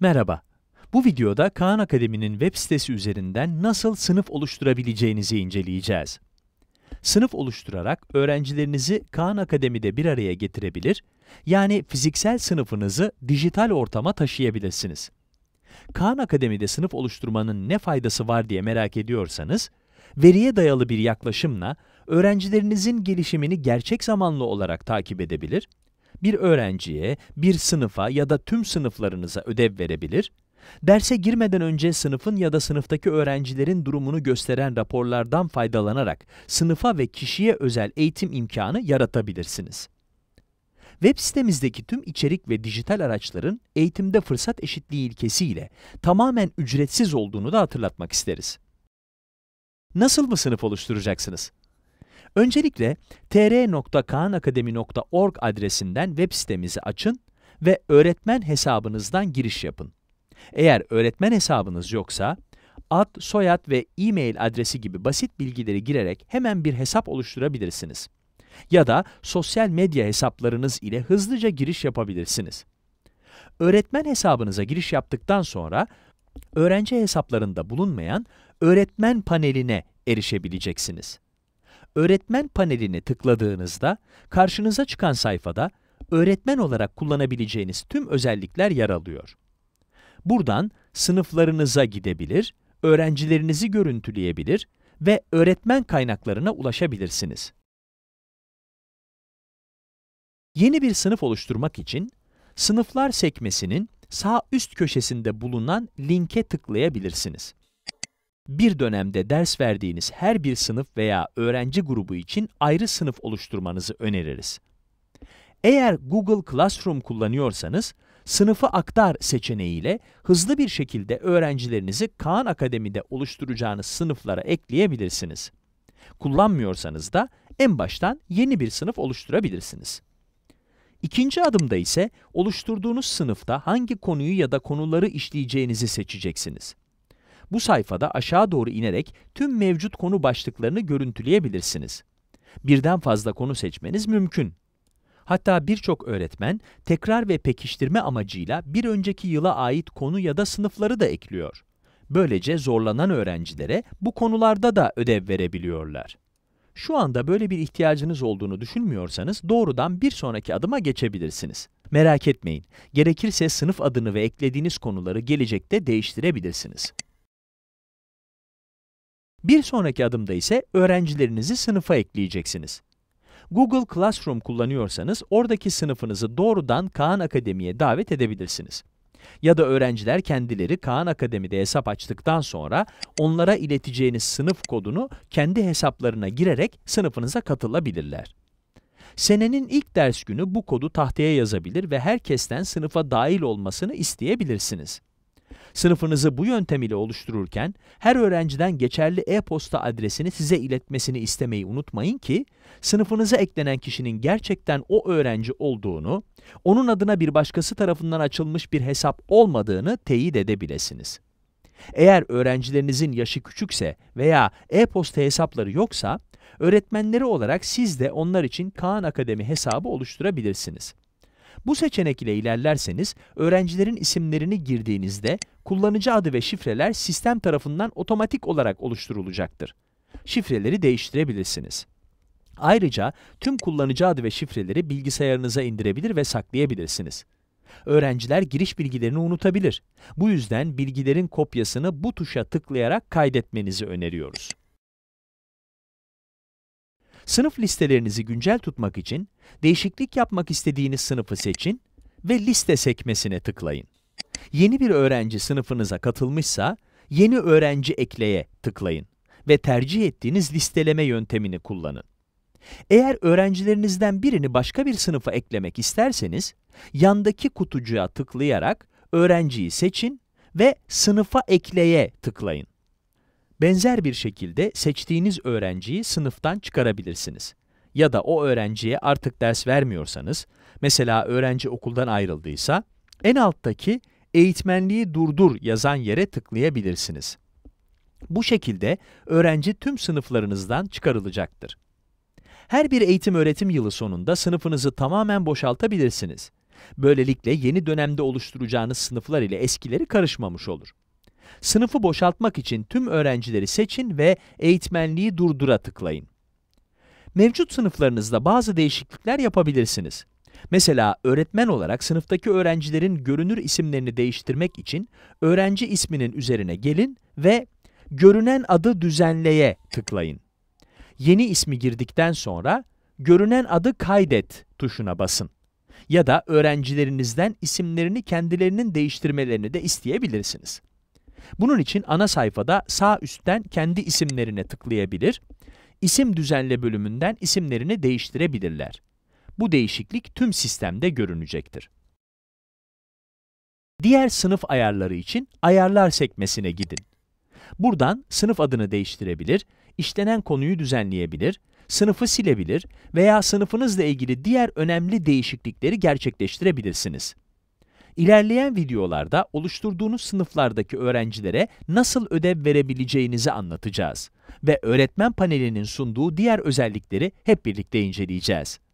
Merhaba, bu videoda Kaan Akademi'nin web sitesi üzerinden nasıl sınıf oluşturabileceğinizi inceleyeceğiz. Sınıf oluşturarak öğrencilerinizi Kaan Akademi'de bir araya getirebilir, yani fiziksel sınıfınızı dijital ortama taşıyabilirsiniz. Kaan Akademi'de sınıf oluşturmanın ne faydası var diye merak ediyorsanız, veriye dayalı bir yaklaşımla öğrencilerinizin gelişimini gerçek zamanlı olarak takip edebilir, bir öğrenciye, bir sınıfa ya da tüm sınıflarınıza ödev verebilir, derse girmeden önce sınıfın ya da sınıftaki öğrencilerin durumunu gösteren raporlardan faydalanarak sınıfa ve kişiye özel eğitim imkanı yaratabilirsiniz. Web sitemizdeki tüm içerik ve dijital araçların eğitimde fırsat eşitliği ilkesiyle tamamen ücretsiz olduğunu da hatırlatmak isteriz. Nasıl bir sınıf oluşturacaksınız? Öncelikle tr.kaanakademi.org adresinden web sitemizi açın ve öğretmen hesabınızdan giriş yapın. Eğer öğretmen hesabınız yoksa, ad, soyad ve e-mail adresi gibi basit bilgileri girerek hemen bir hesap oluşturabilirsiniz. Ya da sosyal medya hesaplarınız ile hızlıca giriş yapabilirsiniz. Öğretmen hesabınıza giriş yaptıktan sonra, öğrenci hesaplarında bulunmayan öğretmen paneline erişebileceksiniz öğretmen panelini tıkladığınızda karşınıza çıkan sayfada öğretmen olarak kullanabileceğiniz tüm özellikler yer alıyor. Buradan sınıflarınıza gidebilir, öğrencilerinizi görüntüleyebilir ve öğretmen kaynaklarına ulaşabilirsiniz. Yeni bir sınıf oluşturmak için sınıflar sekmesinin sağ üst köşesinde bulunan linke tıklayabilirsiniz bir dönemde ders verdiğiniz her bir sınıf veya öğrenci grubu için ayrı sınıf oluşturmanızı öneririz. Eğer Google Classroom kullanıyorsanız, sınıfı aktar seçeneğiyle hızlı bir şekilde öğrencilerinizi Kaan Akademi'de oluşturacağınız sınıflara ekleyebilirsiniz. Kullanmıyorsanız da en baştan yeni bir sınıf oluşturabilirsiniz. İkinci adımda ise oluşturduğunuz sınıfta hangi konuyu ya da konuları işleyeceğinizi seçeceksiniz. Bu sayfada aşağı doğru inerek tüm mevcut konu başlıklarını görüntüleyebilirsiniz. Birden fazla konu seçmeniz mümkün. Hatta birçok öğretmen tekrar ve pekiştirme amacıyla bir önceki yıla ait konu ya da sınıfları da ekliyor. Böylece zorlanan öğrencilere bu konularda da ödev verebiliyorlar. Şu anda böyle bir ihtiyacınız olduğunu düşünmüyorsanız doğrudan bir sonraki adıma geçebilirsiniz. Merak etmeyin, gerekirse sınıf adını ve eklediğiniz konuları gelecekte değiştirebilirsiniz. Bir sonraki adımda ise öğrencilerinizi sınıfa ekleyeceksiniz. Google Classroom kullanıyorsanız oradaki sınıfınızı doğrudan Kaan Akademi'ye davet edebilirsiniz. Ya da öğrenciler kendileri Kaan Akademi'de hesap açtıktan sonra onlara ileteceğiniz sınıf kodunu kendi hesaplarına girerek sınıfınıza katılabilirler. Senenin ilk ders günü bu kodu tahtaya yazabilir ve herkesten sınıfa dahil olmasını isteyebilirsiniz. Sınıfınızı bu yöntem ile oluştururken her öğrenciden geçerli e-posta adresini size iletmesini istemeyi unutmayın ki sınıfınıza eklenen kişinin gerçekten o öğrenci olduğunu, onun adına bir başkası tarafından açılmış bir hesap olmadığını teyit edebilirsiniz. Eğer öğrencilerinizin yaşı küçükse veya e-posta hesapları yoksa, öğretmenleri olarak siz de onlar için Kaan Akademi hesabı oluşturabilirsiniz. Bu seçenek ile ilerlerseniz öğrencilerin isimlerini girdiğinizde kullanıcı adı ve şifreler sistem tarafından otomatik olarak oluşturulacaktır. Şifreleri değiştirebilirsiniz. Ayrıca tüm kullanıcı adı ve şifreleri bilgisayarınıza indirebilir ve saklayabilirsiniz. Öğrenciler giriş bilgilerini unutabilir. Bu yüzden bilgilerin kopyasını bu tuşa tıklayarak kaydetmenizi öneriyoruz. Sınıf listelerinizi güncel tutmak için değişiklik yapmak istediğiniz sınıfı seçin ve liste sekmesine tıklayın. Yeni bir öğrenci sınıfınıza katılmışsa yeni öğrenci ekleye tıklayın ve tercih ettiğiniz listeleme yöntemini kullanın. Eğer öğrencilerinizden birini başka bir sınıfa eklemek isterseniz, yandaki kutucuğa tıklayarak öğrenciyi seçin ve sınıfa ekleye tıklayın. Benzer bir şekilde seçtiğiniz öğrenciyi sınıftan çıkarabilirsiniz. Ya da o öğrenciye artık ders vermiyorsanız, mesela öğrenci okuldan ayrıldıysa, en alttaki eğitmenliği durdur yazan yere tıklayabilirsiniz. Bu şekilde öğrenci tüm sınıflarınızdan çıkarılacaktır. Her bir eğitim öğretim yılı sonunda sınıfınızı tamamen boşaltabilirsiniz. Böylelikle yeni dönemde oluşturacağınız sınıflar ile eskileri karışmamış olur. Sınıfı boşaltmak için tüm öğrencileri seçin ve eğitmenliği durdura tıklayın. Mevcut sınıflarınızda bazı değişiklikler yapabilirsiniz. Mesela öğretmen olarak sınıftaki öğrencilerin görünür isimlerini değiştirmek için öğrenci isminin üzerine gelin ve görünen adı düzenleye tıklayın. Yeni ismi girdikten sonra görünen adı kaydet tuşuna basın. Ya da öğrencilerinizden isimlerini kendilerinin değiştirmelerini de isteyebilirsiniz. Bunun için ana sayfada sağ üstten kendi isimlerine tıklayabilir, isim düzenle bölümünden isimlerini değiştirebilirler. Bu değişiklik tüm sistemde görünecektir. Diğer sınıf ayarları için Ayarlar sekmesine gidin. Buradan sınıf adını değiştirebilir, işlenen konuyu düzenleyebilir, sınıfı silebilir veya sınıfınızla ilgili diğer önemli değişiklikleri gerçekleştirebilirsiniz. İlerleyen videolarda oluşturduğunuz sınıflardaki öğrencilere nasıl ödev verebileceğinizi anlatacağız ve öğretmen panelinin sunduğu diğer özellikleri hep birlikte inceleyeceğiz.